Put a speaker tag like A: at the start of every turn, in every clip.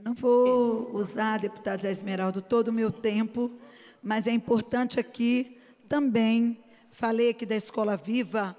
A: Não vou usar, deputado Zé Esmeraldo, todo o meu tempo, mas é importante aqui também, falei aqui da Escola Viva,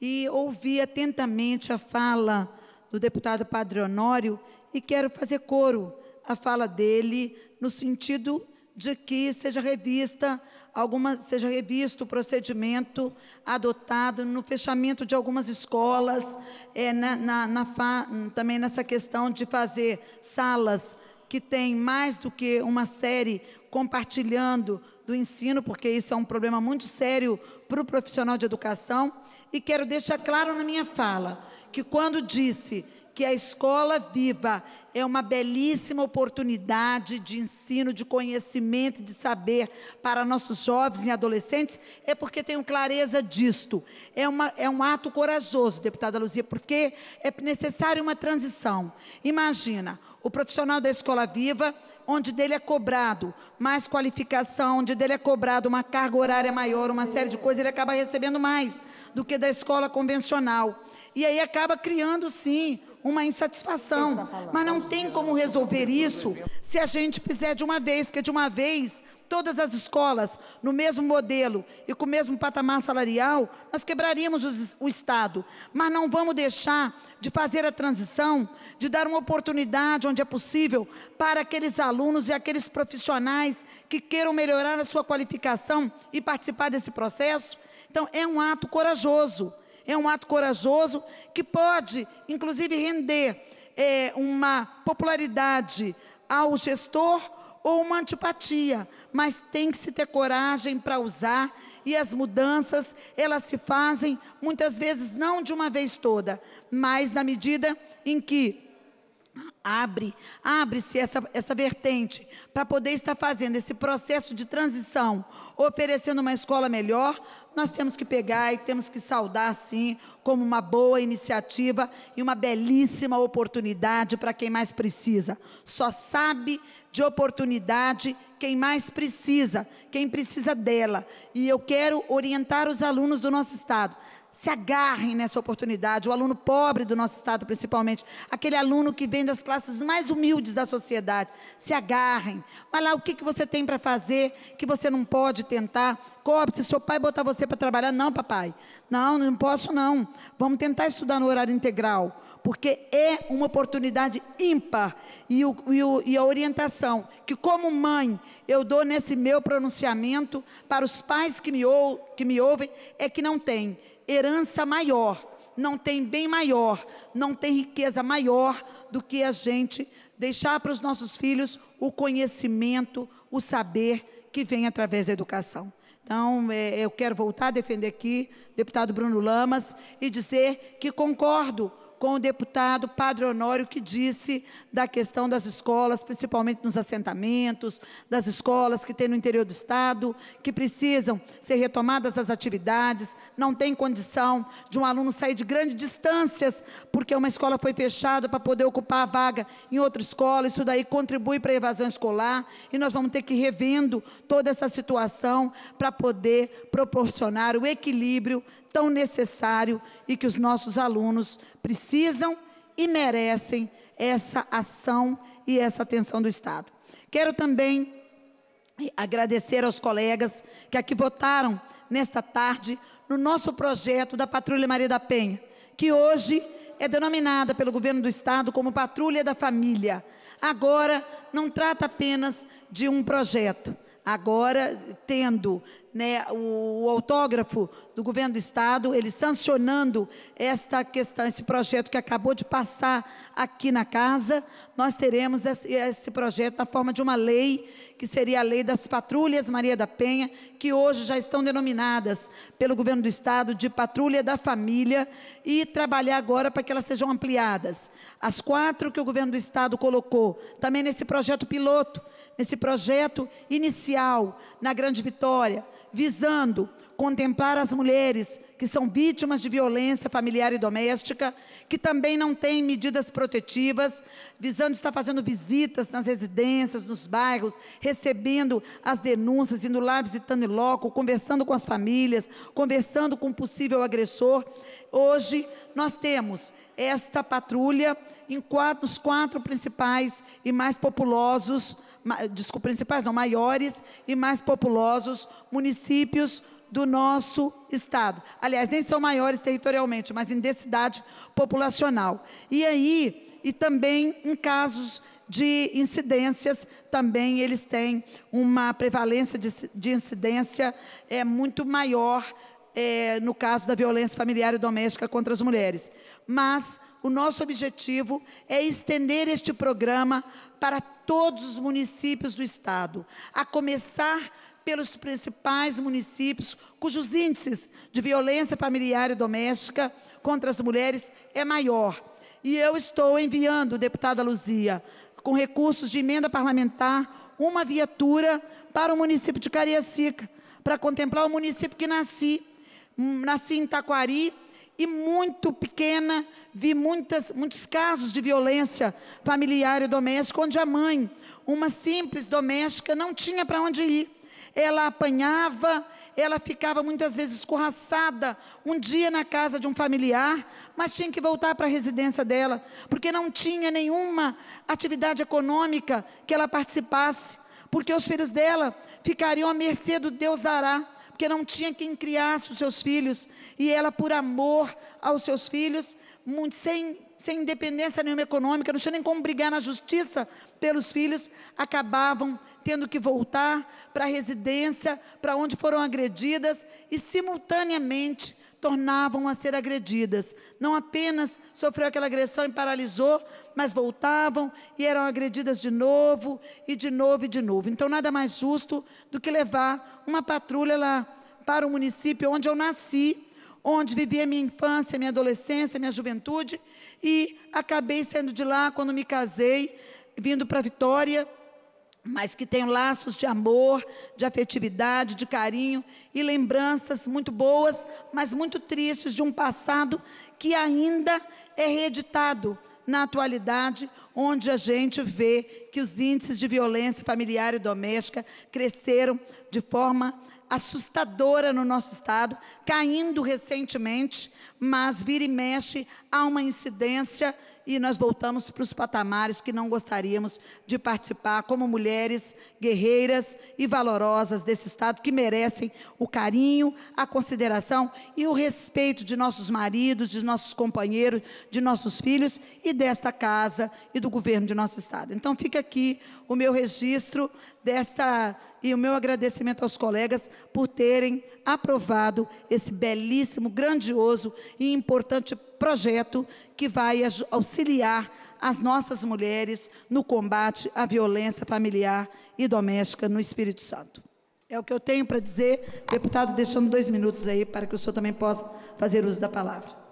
A: e ouvi atentamente a fala do deputado Padre Honório, e quero fazer coro à fala dele, no sentido de que seja revista alguma seja revisto o procedimento adotado no fechamento de algumas escolas, é, na, na, na fa, também nessa questão de fazer salas que tem mais do que uma série compartilhando do ensino, porque isso é um problema muito sério para o profissional de educação. E quero deixar claro na minha fala que quando disse que a escola viva é uma belíssima oportunidade de ensino, de conhecimento, de saber para nossos jovens e adolescentes, é porque tenho clareza disto. É, uma, é um ato corajoso, deputada Luzia, porque é necessária uma transição. Imagina, o profissional da escola viva, onde dele é cobrado mais qualificação, onde dele é cobrado uma carga horária maior, uma série de coisas, ele acaba recebendo mais do que da escola convencional. E aí acaba criando, sim, uma insatisfação, mas não tem como resolver isso se a gente fizer de uma vez, porque de uma vez todas as escolas no mesmo modelo e com o mesmo patamar salarial, nós quebraríamos os, o Estado. Mas não vamos deixar de fazer a transição, de dar uma oportunidade onde é possível para aqueles alunos e aqueles profissionais que queiram melhorar a sua qualificação e participar desse processo. Então, é um ato corajoso. É um ato corajoso que pode, inclusive, render é, uma popularidade ao gestor ou uma antipatia, mas tem que se ter coragem para usar e as mudanças, elas se fazem muitas vezes não de uma vez toda, mas na medida em que Abre, abre-se essa, essa vertente para poder estar fazendo esse processo de transição, oferecendo uma escola melhor. Nós temos que pegar e temos que saudar, sim, como uma boa iniciativa e uma belíssima oportunidade para quem mais precisa. Só sabe de oportunidade quem mais precisa, quem precisa dela. E eu quero orientar os alunos do nosso estado se agarrem nessa oportunidade. O aluno pobre do nosso estado, principalmente, aquele aluno que vem das classes mais humildes da sociedade, se agarrem. Vai lá, o que, que você tem para fazer que você não pode tentar? Cobre, se seu pai botar você para trabalhar, não, papai. Não, não posso não. Vamos tentar estudar no horário integral porque é uma oportunidade ímpar. E, o, e, o, e a orientação que, como mãe, eu dou nesse meu pronunciamento para os pais que me, ou, que me ouvem é que não tem herança maior, não tem bem maior, não tem riqueza maior do que a gente deixar para os nossos filhos o conhecimento, o saber que vem através da educação. Então, é, eu quero voltar a defender aqui, deputado Bruno Lamas, e dizer que concordo com o deputado Padre Honório, que disse da questão das escolas, principalmente nos assentamentos, das escolas que tem no interior do Estado, que precisam ser retomadas as atividades, não tem condição de um aluno sair de grandes distâncias, porque uma escola foi fechada para poder ocupar a vaga em outra escola, isso daí contribui para a evasão escolar, e nós vamos ter que ir revendo toda essa situação para poder proporcionar o equilíbrio tão necessário e que os nossos alunos precisam e merecem essa ação e essa atenção do Estado. Quero também agradecer aos colegas que aqui votaram nesta tarde no nosso projeto da Patrulha Maria da Penha, que hoje é denominada pelo governo do Estado como Patrulha da Família. Agora, não trata apenas de um projeto, agora tendo né, o autógrafo do governo do Estado, ele sancionando esta questão, esse projeto que acabou de passar aqui na casa, nós teremos esse projeto na forma de uma lei que seria a lei das patrulhas Maria da Penha, que hoje já estão denominadas pelo governo do estado de patrulha da família, e trabalhar agora para que elas sejam ampliadas. As quatro que o governo do estado colocou, também nesse projeto piloto, nesse projeto inicial na Grande Vitória, visando contemplar as mulheres que são vítimas de violência familiar e doméstica, que também não têm medidas protetivas, visando estar fazendo visitas nas residências, nos bairros, recebendo as denúncias, indo lá visitando em loco, conversando com as famílias, conversando com o possível agressor. Hoje nós temos esta patrulha em quatro, nos quatro principais e mais populosos, desculpa, principais não, maiores e mais populosos municípios do nosso estado. Aliás, nem são maiores territorialmente, mas em densidade populacional. E aí, e também em casos de incidências, também eles têm uma prevalência de, de incidência é, muito maior é, no caso da violência familiar e doméstica contra as mulheres. Mas o nosso objetivo é estender este programa para todos os municípios do estado, a começar pelos principais municípios cujos índices de violência familiar e doméstica contra as mulheres é maior. E eu estou enviando, deputada Luzia, com recursos de emenda parlamentar, uma viatura para o município de Cariacica, para contemplar o município que nasci. Hum, nasci em Taquari, e muito pequena, vi muitas, muitos casos de violência familiar e doméstica, onde a mãe, uma simples doméstica, não tinha para onde ir ela apanhava, ela ficava muitas vezes escorraçada, um dia na casa de um familiar, mas tinha que voltar para a residência dela, porque não tinha nenhuma atividade econômica que ela participasse, porque os filhos dela ficariam à mercê do Deus dará porque não tinha quem criasse os seus filhos, e ela, por amor aos seus filhos, muito, sem, sem independência nenhuma econômica, não tinha nem como brigar na justiça pelos filhos, acabavam tendo que voltar para a residência, para onde foram agredidas, e simultaneamente tornavam a ser agredidas. Não apenas sofreu aquela agressão e paralisou, mas voltavam e eram agredidas de novo, e de novo, e de novo. Então, nada mais justo do que levar uma patrulha lá para o município onde eu nasci, onde vivi a minha infância, minha adolescência, minha juventude, e acabei saindo de lá quando me casei, vindo para Vitória mas que tenham laços de amor, de afetividade, de carinho e lembranças muito boas, mas muito tristes de um passado que ainda é reeditado na atualidade, onde a gente vê que os índices de violência familiar e doméstica cresceram de forma assustadora no nosso estado, caindo recentemente, mas vira e mexe, há uma incidência e nós voltamos para os patamares que não gostaríamos de participar como mulheres guerreiras e valorosas desse Estado, que merecem o carinho, a consideração e o respeito de nossos maridos, de nossos companheiros, de nossos filhos e desta casa e do governo de nosso Estado. Então, fica aqui o meu registro dessa e o meu agradecimento aos colegas por terem aprovado esse belíssimo, grandioso e importante projeto que vai auxiliar as nossas mulheres no combate à violência familiar e doméstica no Espírito Santo. É o que eu tenho para dizer. Deputado, deixando dois minutos aí para que o senhor também possa fazer uso da palavra.